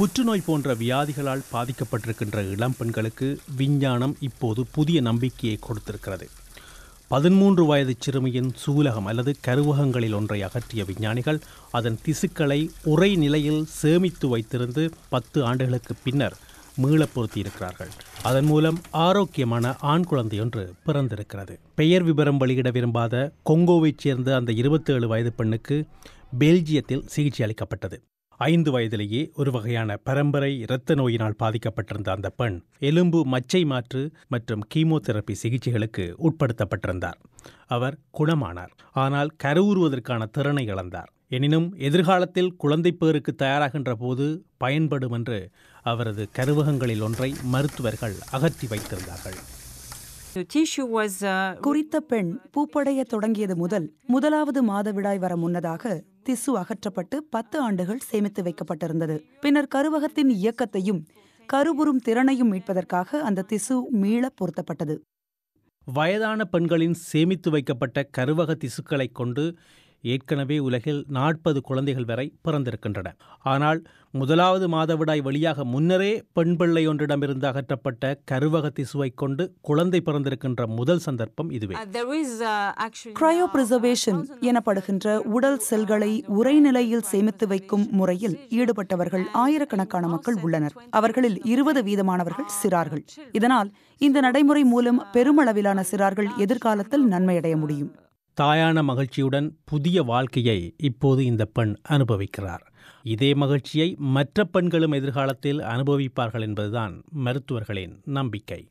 புற்றுநோய் போன்ற வியாதிகளால் பாதிக்கப்பட்டிருக்கின்ற இளம் பெண்களுக்கு விஞ்ஞானம் இப்போது புதிய நம்பிக்கையை கொடுத்திருக்கிறது பதிமூன்று வயது சிறுமியின் சூலகம் அல்லது கருவகங்களில் ஒன்றை அகற்றிய விஞ்ஞானிகள் அதன் திசுக்களை உரை நிலையில் சேமித்து வைத்திருந்து பத்து ஆண்டுகளுக்கு பின்னர் மீளப்பொருத்தியிருக்கிறார்கள் அதன் மூலம் ஆரோக்கியமான ஆண் குழந்தையொன்று பிறந்திருக்கிறது பெயர் விவரம் வெளியிட விரும்பாத கொங்கோவைச் சேர்ந்த அந்த இருபத்தேழு வயது பெண்ணுக்கு பெல்ஜியத்தில் சிகிச்சை அளிக்கப்பட்டது ஐந்து வயதிலேயே ஒரு வகையான பரம்பரை இரத்த நோயினால் பாதிக்கப்பட்டிருந்த அந்த பெண் எலும்பு மச்சை மாற்று மற்றும் கீமோதெரபி சிகிச்சைகளுக்கு உட்படுத்தப்பட்டிருந்தார் அவர் குணமானார் ஆனால் கருவுறுவதற்கான திறனை இழந்தார் எனினும் எதிர்காலத்தில் குழந்தை பேருக்கு தயாராகின்ற போது பயன்படும் என்று அவரது கருவகங்களில் ஒன்றை மருத்துவர்கள் அகற்றி வைத்திருந்தார்கள் Uh, குறித்த பெண் பூப்படைய தொடங்கியது முதல் முதலாவது மாதவிடாய் வர முன்னதாக திசு அகற்றப்பட்டு பத்து ஆண்டுகள் சேமித்து வைக்கப்பட்டிருந்தது பின்னர் கருவகத்தின் இயக்கத்தையும் கருபுறும் திறனையும் மீட்பதற்காக அந்த திசு மீள பொருத்தப்பட்டது வயதான பெண்களின் சேமித்து வைக்கப்பட்ட கருவக திசுக்களை கொண்டு ஏற்கனவே உலகில் நாற்பது குழந்தைகள் வரை பிறந்திருக்கின்றன ஆனால் முதலாவது மாதவிடாய் வழியாக முன்னரே பெண் பிள்ளை ஒன்றிடமிருந்து அகற்றப்பட்ட கருவகத்தி சுவை கொண்டு குழந்தை பிறந்திருக்கின்ற முதல் சந்தர்ப்பம் இதுவே cryo uh, preservation uh, uh, எனப்படுகின்ற உடல் செல்களை உரைநிலையில் சேமித்து வைக்கும் முறையில் ஈடுபட்டவர்கள் ஆயிரக்கணக்கான மக்கள் உள்ளனர் அவர்களில் இருபது வீதமானவர்கள் சிறார்கள் இதனால் இந்த நடைமுறை மூலம் பெருமளவிலான சிறார்கள் எதிர்காலத்தில் நன்மையடைய முடியும் தாயான மகிழ்ச்சியுடன் புதிய வாழ்க்கையை இப்போது இந்த பெண் அனுபவிக்கிறார் இதே மகிழ்ச்சியை மற்ற பெண்களும் எதிர்காலத்தில் அனுபவிப்பார்கள் என்பதுதான் மருத்துவர்களின் நம்பிக்கை